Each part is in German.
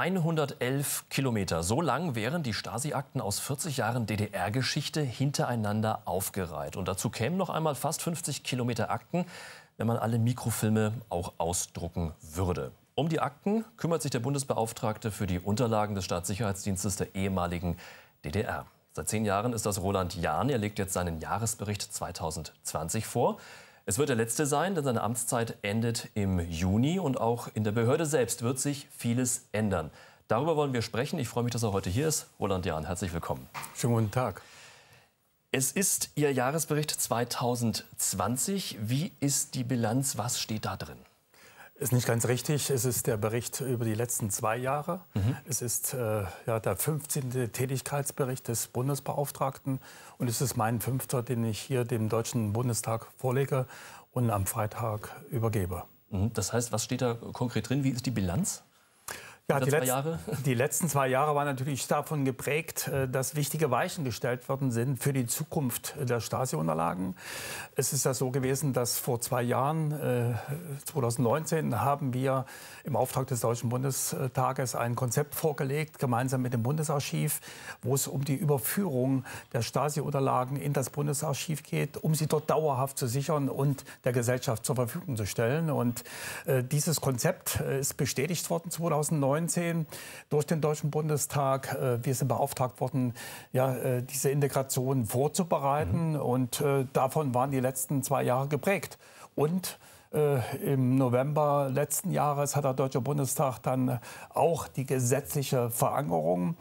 111 Kilometer. So lang wären die Stasi-Akten aus 40 Jahren DDR-Geschichte hintereinander aufgereiht. Und dazu kämen noch einmal fast 50 Kilometer Akten, wenn man alle Mikrofilme auch ausdrucken würde. Um die Akten kümmert sich der Bundesbeauftragte für die Unterlagen des Staatssicherheitsdienstes der ehemaligen DDR. Seit zehn Jahren ist das Roland Jahn. Er legt jetzt seinen Jahresbericht 2020 vor. Es wird der letzte sein, denn seine Amtszeit endet im Juni und auch in der Behörde selbst wird sich vieles ändern. Darüber wollen wir sprechen. Ich freue mich, dass er heute hier ist. Roland Jahn, herzlich willkommen. Schönen guten Tag. Es ist Ihr Jahresbericht 2020. Wie ist die Bilanz? Was steht da drin? Ist nicht ganz richtig. Es ist der Bericht über die letzten zwei Jahre. Mhm. Es ist äh, ja, der 15. Tätigkeitsbericht des Bundesbeauftragten. Und es ist mein fünfter, den ich hier dem Deutschen Bundestag vorlege und am Freitag übergebe. Mhm. Das heißt, was steht da konkret drin? Wie ist die Bilanz? Ja, die, letz die, letzten zwei Jahre waren natürlich davon geprägt, äh, dass wichtige Weichen gestellt worden sind für die Zukunft äh, der Stasi-Unterlagen. Es ist ja so gewesen, dass vor zwei Jahren, 2019, äh, haben wir im Auftrag des Deutschen Bundestages ein Konzept vorgelegt, gemeinsam mit dem Bundesarchiv, wo es um die Überführung der Stasi-Unterlagen in das Bundesarchiv geht, um sie dort dauerhaft zu sichern und der Gesellschaft zur Verfügung zu stellen. Und dieses Konzept ist bestätigt worden 2019. 2019 durch den Deutschen Bundestag. Äh, wir sind beauftragt worden, ja, äh, diese Integration vorzubereiten. Mhm. Und äh, davon waren die letzten zwei Jahre geprägt. Und äh, Im November letzten Jahres hat der Deutsche Bundestag dann äh, auch die gesetzliche Verankerung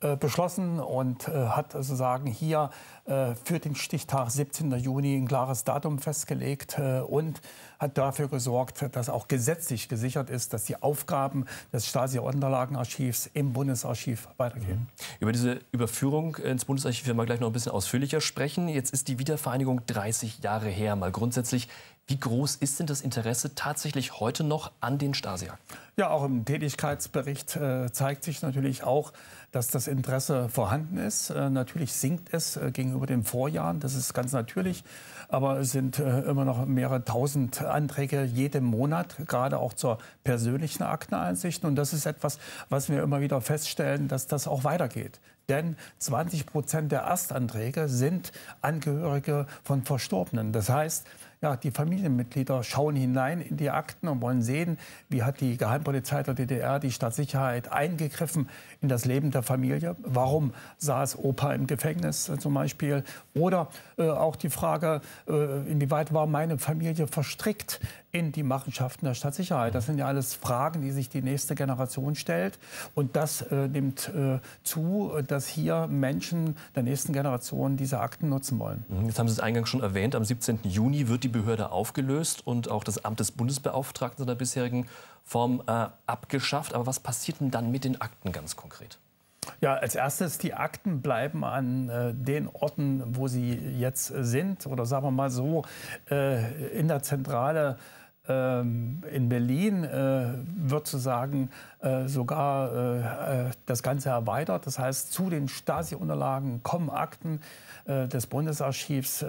äh, beschlossen und hat sozusagen hier für den Stichtag 17. Juni ein klares Datum festgelegt und hat dafür gesorgt, dass auch gesetzlich gesichert ist, dass die Aufgaben des Stasi-Unterlagenarchivs im Bundesarchiv weitergehen. Mhm. Über diese Überführung ins Bundesarchiv werden wir gleich noch ein bisschen ausführlicher sprechen. Jetzt ist die Wiedervereinigung 30 Jahre her. Mal grundsätzlich, wie groß ist denn das Interesse tatsächlich heute noch an den Stasi-Akten? Ja, auch im Tätigkeitsbericht äh, zeigt sich natürlich auch, dass das Interesse vorhanden ist. Äh, natürlich sinkt es äh, gegenüber den Vorjahren, das ist ganz natürlich. Aber es sind äh, immer noch mehrere tausend Anträge jeden Monat, gerade auch zur persönlichen Akteneinsicht. Und das ist etwas, was wir immer wieder feststellen, dass das auch weitergeht. Denn 20 Prozent der Erstanträge sind Angehörige von Verstorbenen. Das heißt, ja, die Familienmitglieder schauen hinein in die Akten und wollen sehen, wie hat die Geheimpolizei der DDR, die Staatssicherheit eingegriffen in das Leben der Familie. Warum saß Opa im Gefängnis äh, zum Beispiel? Oder äh, auch die Frage, äh, inwieweit war meine Familie verstrickt in die Machenschaften der Staatssicherheit? Das sind ja alles Fragen, die sich die nächste Generation stellt. Und das äh, nimmt äh, zu, dass hier Menschen der nächsten Generation diese Akten nutzen wollen. Mhm, jetzt haben Sie es eingangs schon erwähnt. Am 17. Juni wird die die Behörde aufgelöst und auch das Amt des Bundesbeauftragten in seiner bisherigen Form äh, abgeschafft. Aber was passiert denn dann mit den Akten ganz konkret? Ja, als erstes, die Akten bleiben an äh, den Orten, wo sie jetzt sind oder sagen wir mal so, äh, in der Zentrale ähm, in Berlin äh, wird sozusagen äh, sogar äh, das Ganze erweitert. Das heißt, zu den Stasi-Unterlagen kommen Akten des Bundesarchivs,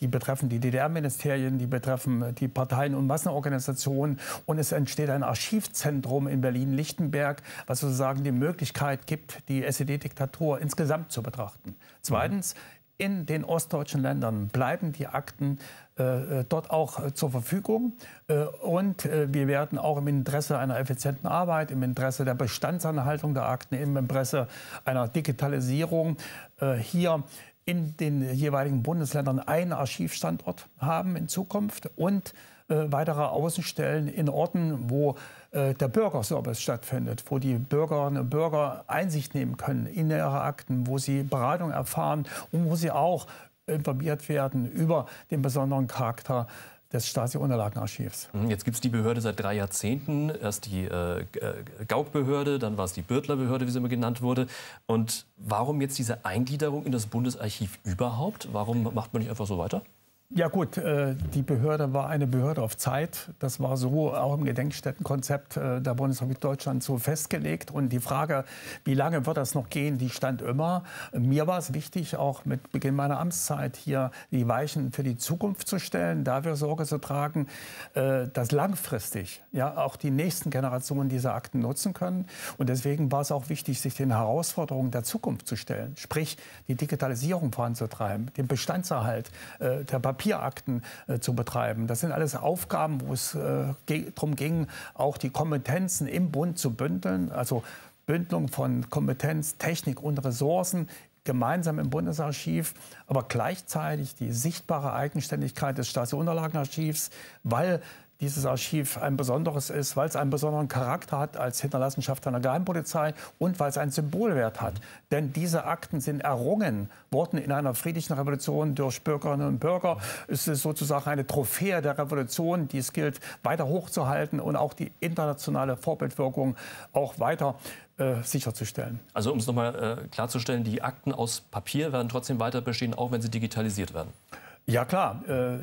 die betreffen die DDR-Ministerien, die betreffen die Parteien und Massenorganisationen. Und es entsteht ein Archivzentrum in Berlin-Lichtenberg, was sozusagen die Möglichkeit gibt, die SED-Diktatur insgesamt zu betrachten. Zweitens, in den ostdeutschen Ländern bleiben die Akten äh, äh, dort auch äh, zur Verfügung. Und wir werden auch im Interesse einer effizienten Arbeit, im Interesse der Bestandsanhaltung der Akten, im Interesse einer Digitalisierung hier in den jeweiligen Bundesländern einen Archivstandort haben in Zukunft und äh, weitere Außenstellen in Orten, wo äh, der Bürgerservice stattfindet, wo die Bürgerinnen und Bürger Einsicht nehmen können in ihre Akten, wo sie Beratung erfahren und wo sie auch informiert werden über den besonderen Charakter des Stasi-Unterlagenarchivs. Mhm, jetzt gibt es die Behörde seit drei Jahrzehnten. Erst die äh, äh Gauck-Behörde, dann war es die Bürtler-Behörde, wie sie immer genannt wurde. Und warum jetzt diese Eingliederung in das Bundesarchiv überhaupt? Warum macht man nicht einfach so weiter? Ja gut, äh, die Behörde war eine Behörde auf Zeit. Das war so auch im Gedenkstättenkonzept äh, der Bundesrepublik Deutschland so festgelegt. Und die Frage, wie lange wird das noch gehen, die stand immer. Mir war es wichtig, auch mit Beginn meiner Amtszeit hier die Weichen für die Zukunft zu stellen, dafür Sorge zu tragen, äh, dass langfristig ja auch die nächsten Generationen diese Akten nutzen können. Und deswegen war es auch wichtig, sich den Herausforderungen der Zukunft zu stellen, sprich die Digitalisierung voranzutreiben, den Bestandserhalt der Papier Papierakten äh, zu betreiben. Das sind alles Aufgaben, wo es äh, darum ging, auch die Kompetenzen im Bund zu bündeln. Also Bündelung von Kompetenz, Technik und Ressourcen gemeinsam im Bundesarchiv, aber gleichzeitig die sichtbare Eigenständigkeit des Staatsunterlagenarchivs, weil dieses Archiv ein besonderes ist, weil es einen besonderen Charakter hat als Hinterlassenschaft einer Geheimpolizei und weil es einen Symbolwert hat. Denn diese Akten sind errungen, wurden in einer friedlichen Revolution durch Bürgerinnen und Bürger. Es ist sozusagen eine Trophäe der Revolution, die es gilt weiter hochzuhalten und auch die internationale Vorbildwirkung auch weiter äh, sicherzustellen. Also um es nochmal äh, klarzustellen, die Akten aus Papier werden trotzdem weiter bestehen, auch wenn sie digitalisiert werden. Ja klar, äh,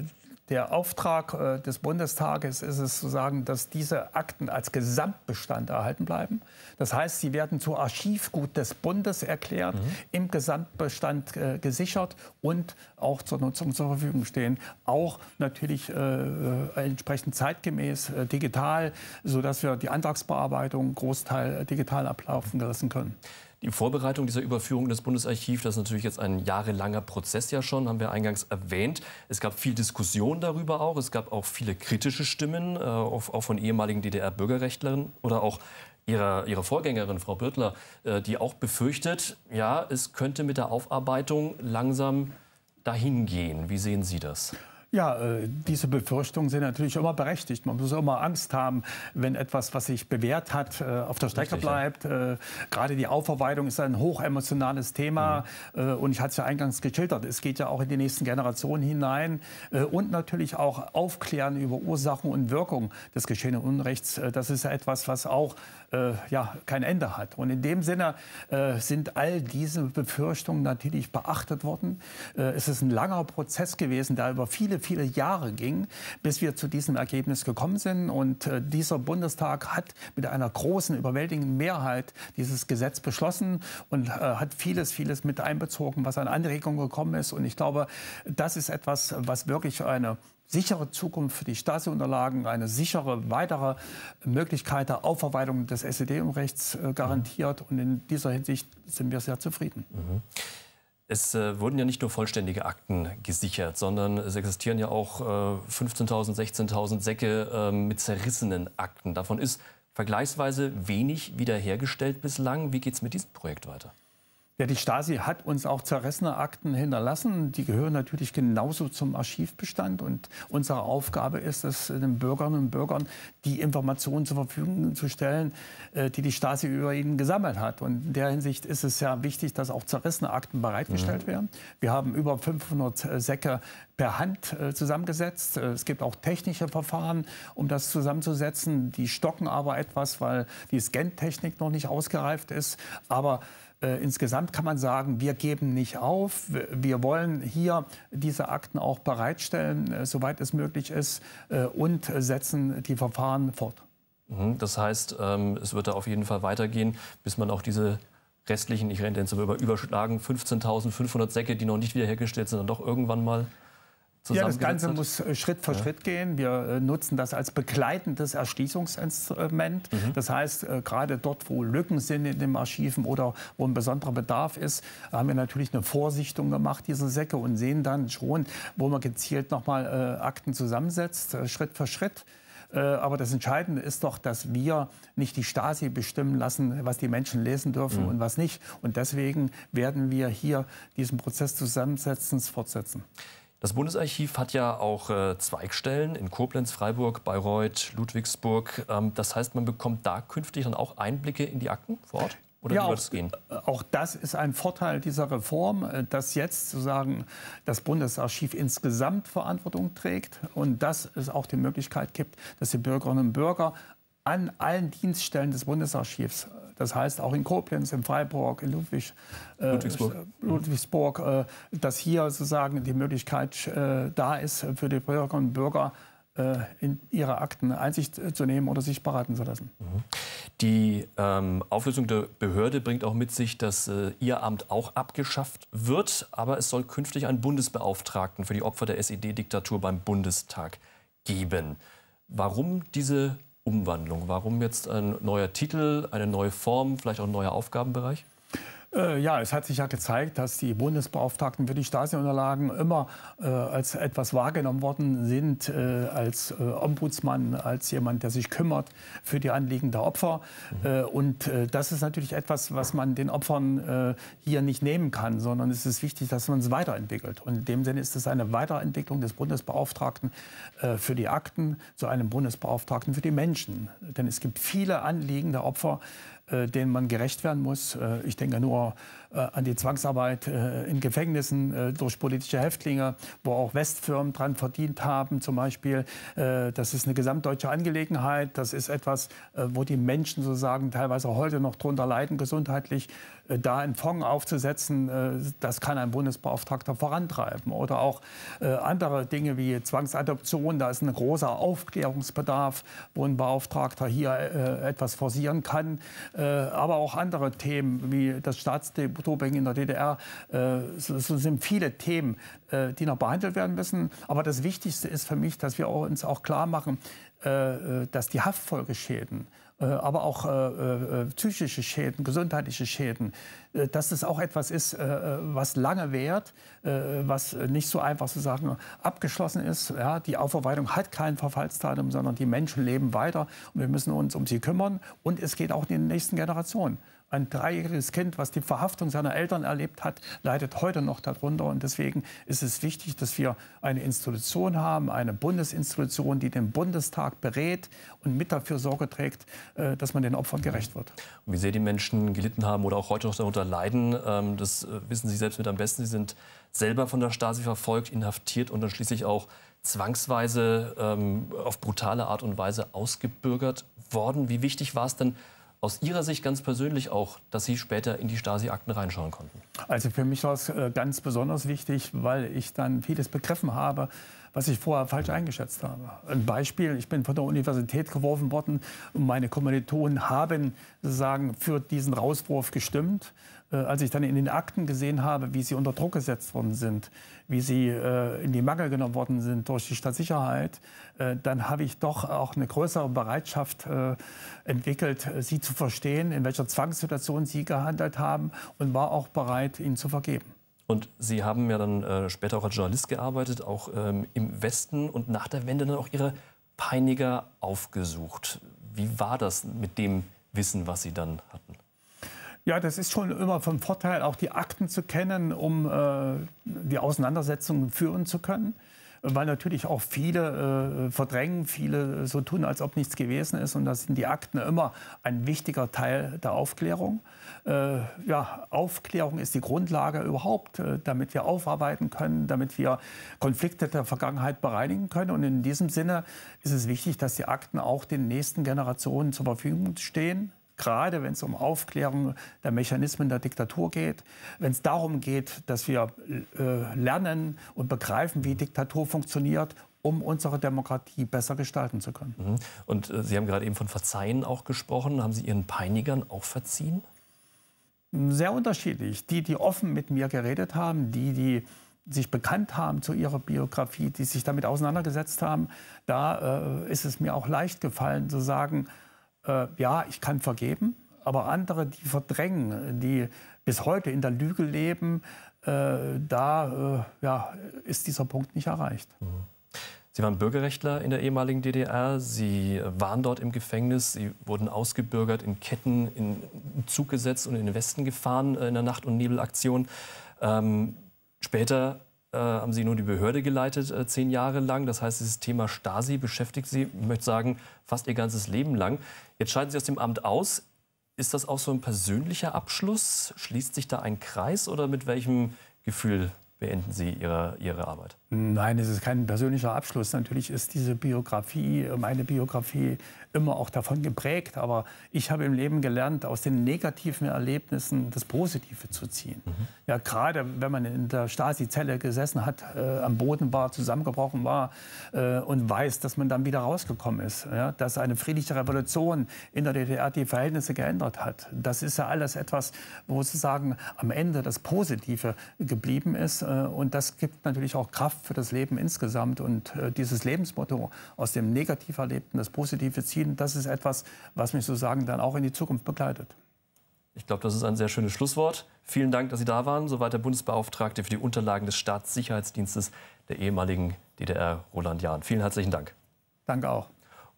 der Auftrag äh, des Bundestages ist es zu sagen, dass diese Akten als Gesamtbestand erhalten bleiben. Das heißt, sie werden zu Archivgut des Bundes erklärt, mhm. im Gesamtbestand äh, gesichert und auch zur Nutzung zur Verfügung stehen. Auch natürlich äh, äh entsprechend zeitgemäß äh, digital, sodass wir die Antragsbearbeitung großteil äh, digital ablaufen lassen können. Die Vorbereitung dieser Überführung des Bundesarchivs, das ist natürlich jetzt ein jahrelanger Prozess ja schon, haben wir eingangs erwähnt. Es gab viel Diskussion darüber auch. Es gab auch viele kritische Stimmen, äh, auch, auch von ehemaligen DDR-Bürgerrechtlerinnen oder auch ihrer, ihrer Vorgängerin, Frau Birtler, äh, die auch befürchtet, ja, es könnte mit der Aufarbeitung langsam dahin gehen. Wie sehen Sie das? Ja, äh, diese Befürchtungen sind natürlich immer berechtigt. Man muss immer Angst haben, wenn etwas, was sich bewährt hat, äh, auf der Strecke Richtig, bleibt. Ja. Äh, gerade die Aufarbeitung ist ein hochemotionales Thema. Mhm. Äh, und ich hatte es ja eingangs geschildert. Es geht ja auch in die nächsten Generationen hinein. Äh, und natürlich auch aufklären über Ursachen und Wirkung des geschehenen Unrechts. Äh, das ist ja etwas, was auch äh, ja, kein Ende hat. Und in dem Sinne äh, sind all diese Befürchtungen natürlich beachtet worden. Äh, es ist ein langer Prozess gewesen, der über viele, viele Jahre ging, bis wir zu diesem Ergebnis gekommen sind. Und äh, dieser Bundestag hat mit einer großen, überwältigenden Mehrheit dieses Gesetz beschlossen und äh, hat vieles, vieles mit einbezogen, was an Anregungen gekommen ist. Und ich glaube, das ist etwas, was wirklich eine sichere Zukunft für die Stasi-Unterlagen, eine sichere weitere Möglichkeit der Aufarbeitung des SED-Rechts äh, garantiert. Und in dieser Hinsicht sind wir sehr zufrieden. Mhm. Es äh, wurden ja nicht nur vollständige Akten gesichert, sondern es existieren ja auch äh, 15.000, 16.000 Säcke äh, mit zerrissenen Akten. Davon ist vergleichsweise wenig wiederhergestellt bislang. Wie geht es mit diesem Projekt weiter? Ja, die Stasi hat uns auch zerrissene Akten hinterlassen. Die gehören natürlich genauso zum Archivbestand. Und unsere Aufgabe ist es, den Bürgerinnen und Bürgern die Informationen zur Verfügung zu stellen, äh, die die Stasi über ihnen gesammelt hat. Und in der Hinsicht ist es ja wichtig, dass auch zerrissene Akten bereitgestellt mhm. werden. Wir haben über 500 äh, Säcke per Hand äh, zusammengesetzt. Es gibt auch technische Verfahren, um das zusammenzusetzen. Die stocken aber etwas, weil die Scan-Technik noch nicht ausgereift ist. Aber äh, insgesamt kann man sagen, wir geben nicht auf. Wir wollen hier diese Akten auch bereitstellen, äh, soweit es möglich ist, äh, und setzen die Verfahren fort. Mhm. Das heißt, ähm, es wird da auf jeden Fall weitergehen, bis man auch diese restlichen, ich renne jetzt aber überschlagen, 15.500 Säcke, die noch nicht wiederhergestellt sind, dann doch irgendwann mal ja, das Ganze muss äh, Schritt für ja. Schritt gehen. Wir äh, nutzen das als begleitendes Erschließungsinstrument. Mhm. Das heißt, äh, gerade dort, wo Lücken sind in den Archiven oder wo ein besonderer Bedarf ist, haben wir natürlich eine Vorsichtung gemacht, diese Säcke, und sehen dann schon, wo man gezielt nochmal Akten zusammensetzt, Schritt für Schritt. Aber das Entscheidende ist doch, dass wir nicht die Stasi bestimmen lassen, was die Menschen lesen dürfen mhm. und was nicht. Und deswegen werden wir hier diesen Prozess Zusammensetzens fortsetzen. Das Bundesarchiv hat ja auch äh, Zweigstellen in Koblenz, Freiburg, Bayreuth, Ludwigsburg. Ähm, das heißt, man bekommt da künftig dann auch Einblicke in die Akten vor Ort? Oder ja, auch, das äh, auch, das ist ein Vorteil dieser Reform, äh, dass jetzt sozusagen das Bundesarchiv insgesamt Verantwortung trägt und dass es auch die Möglichkeit gibt, dass die Bürgerinnen und Bürger an allen Dienststellen des Bundesarchivs äh, das heißt auch in Koblenz, in Freiburg, in Ludwig, äh, Ludwigsburg, äh, Ludwigsburg äh, dass hier sozusagen die Möglichkeit da ist, für die Bürgerinnen und Bürger in ihre Akten Einsicht zu nehmen oder sich beraten zu lassen. Mhm. Die ähm, Auflösung der Behörde bringt auch mit sich, dass äh, ihr Amt auch abgeschafft wird, aber es soll künftig einen Bundesbeauftragten für die Opfer der SED-Diktatur beim Bundestag geben. Warum diese Umwandlung? Warum jetzt ein neuer Titel, eine neue Form, vielleicht auch ein neuer Aufgabenbereich? Äh, ja, es hat sich ja gezeigt, dass die Bundesbeauftragten für die Stasi-Unterlagen immer äh, als etwas wahrgenommen worden sind, äh, als äh, Ombudsmann, als jemand, der sich kümmert für die Anliegen der Opfer. Mhm. Äh, und das ist natürlich etwas, was man den Opfern hier nicht nehmen kann, sondern es ist wichtig, dass man es weiterentwickelt. Und in dem Sinne ist es eine Weiterentwicklung des Bundesbeauftragten für die Akten zu einem Bundesbeauftragten für die Menschen. Denn es gibt viele Anliegen der Opfer, äh, denen man gerecht werden muss. Äh, ich denke nur äh, an die Zwangsarbeit äh, in Gefängnissen durch politische Häftlinge, wo auch Westfirmen dran verdient haben zum Beispiel. das ist eine gesamtdeutsche Angelegenheit. Das ist etwas, wo die Menschen sozusagen teilweise heute noch drunter leiden, gesundheitlich. Äh, da einen Fonds aufzusetzen, äh, das kann ein Bundesbeauftragter vorantreiben. Oder auch äh, andere Dinge wie Zwangsadoption, da ist ein großer Aufklärungsbedarf, wo ein Beauftragter hier etwas forcieren kann. aber auch andere Themen wie das Staatsdoping in der DDR, es sind viele Themen, die noch behandelt werden müssen. Aber das Wichtigste ist für mich, dass wir uns auch klar machen, dass die Haftfolgeschäden, äh, aber auch äh, äh, psychische Schäden, gesundheitliche Schäden, dass es auch etwas ist, was lange währt, was nicht so einfach zu sagen abgeschlossen ist. Ja, die Aufarbeitung hat kein Verfallsdatum, sondern die Menschen leben weiter und wir müssen uns um sie kümmern und es geht auch in die nächsten Generationen ein dreijähriges Kind, was die Verhaftung seiner Eltern erlebt hat, leidet heute noch darunter. Und deswegen ist es wichtig, dass wir eine Institution haben, eine Bundesinstitution, die den Bundestag berät und mit dafür Sorge trägt, äh, dass man den Opfern gerecht wird. Und wie sehr die Menschen gelitten haben oder auch heute noch darunter leiden, ähm, das äh, wissen Sie selbst mit am besten. Sie sind selber von der Stasi verfolgt, inhaftiert und dann schließlich auch zwangsweise ähm, auf brutale Art und Weise ausgebürgert worden. Wie wichtig war es denn, aus Ihrer Sicht ganz persönlich auch, dass Sie später in die Stasi-Akten reinschauen konnten? Also für mich war es äh, ganz besonders wichtig, weil ich dann vieles begriffen habe, was ich vorher falsch eingeschätzt habe. Ein Beispiel, ich bin von der Universität geworfen worden und meine Kommilitonen haben sozusagen für diesen Rauswurf gestimmt. Äh, als ich dann in den Akten gesehen habe, wie sie unter Druck gesetzt worden sind, wie sie äh, in die Mangel genommen worden sind durch die Stadtsicherheit, äh, dann habe ich doch auch eine größere Bereitschaft äh, entwickelt, äh, sie zu verstehen, in welcher Zwangssituation sie gehandelt haben und war auch bereit, ihnen zu vergeben. Und Sie haben ja dann äh, später auch als Journalist gearbeitet, auch ähm, im Westen und nach der Wende dann auch Ihre Peiniger aufgesucht. Wie war das mit dem Wissen, was Sie dann hatten? Ja, das ist schon immer vom Vorteil, auch die Akten zu kennen, um äh, die Auseinandersetzungen führen zu können. Weil natürlich auch viele äh, verdrängen, viele äh, so tun, als ob nichts gewesen ist. Und da sind die Akten immer ein wichtiger Teil der Aufklärung. Äh, ja, Aufklärung ist die Grundlage überhaupt, äh, damit wir aufarbeiten können, damit wir Konflikte der Vergangenheit bereinigen können. Und in diesem Sinne ist es wichtig, dass die Akten auch den nächsten Generationen zur Verfügung stehen gerade wenn es um Aufklärung der Mechanismen der Diktatur geht, wenn es darum geht, dass wir äh, lernen und begreifen, wie Diktatur funktioniert um unsere Demokratie besser gestalten zu können. Mhm. Und äh, Sie haben gerade eben von Verzeihen auch gesprochen. Haben Sie Ihren Peinigern auch verziehen? Sehr unterschiedlich. Die, die offen mit mir geredet haben, die, die sich bekannt haben zu ihrer Biografie, die sich damit auseinandergesetzt haben, da äh, ist es mir auch leicht gefallen zu sagen, äh, ja, ich kann vergeben, aber andere, die verdrängen, die bis heute in der Lüge leben, äh, da äh, ja, ist dieser Punkt nicht erreicht. Sie waren Bürgerrechtler in der ehemaligen DDR, Sie waren dort im Gefängnis, Sie wurden ausgebürgert, in Ketten in Zug gesetzt und in den Westen gefahren äh, in der Nacht- und Nebelaktion. Ähm, später äh, haben Sie nur die Behörde geleitet, äh, zehn Jahre lang. Das heißt, dieses Thema Stasi beschäftigt Sie, ich möchte sagen, fast Ihr ganzes Leben lang. Jetzt scheiden Sie aus dem Amt aus. Ist das auch so ein persönlicher Abschluss? Schließt sich da ein Kreis oder mit welchem Gefühl beenden Sie Ihre, Ihre Arbeit? Nein, es ist kein persönlicher Abschluss. Natürlich ist diese Biografie, äh, meine Biografie, immer auch davon geprägt. Aber ich habe im Leben gelernt, aus den negativen Erlebnissen das Positive zu ziehen. Mhm. Ja, gerade wenn man in der Stasi-Zelle gesessen hat, äh, am Boden war, zusammengebrochen war äh, und weiß, dass man dann wieder rausgekommen ist. Ja? Dass eine friedliche Revolution in der DDR die Verhältnisse geändert hat. Das ist ja alles etwas, wo sozusagen am Ende das Positive geblieben ist äh, und das gibt natürlich auch Kraft für das Leben insgesamt. Und äh, dieses Lebensmotto aus dem negativ Erlebten, das Positive ziehen, das ist etwas, was mich sozusagen dann auch in die Zukunft begleitet. Ich glaube, das ist ein sehr schönes Schlusswort. Vielen Dank, dass Sie da waren. Soweit der Bundesbeauftragte für die Unterlagen des Staatssicherheitsdienstes der ehemaligen DDR, Roland Jahn. Vielen herzlichen Dank. Danke auch.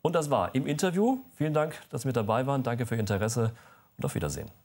Und das war im Interview. Vielen Dank, dass Sie mit dabei waren. Danke für Ihr Interesse und auf Wiedersehen.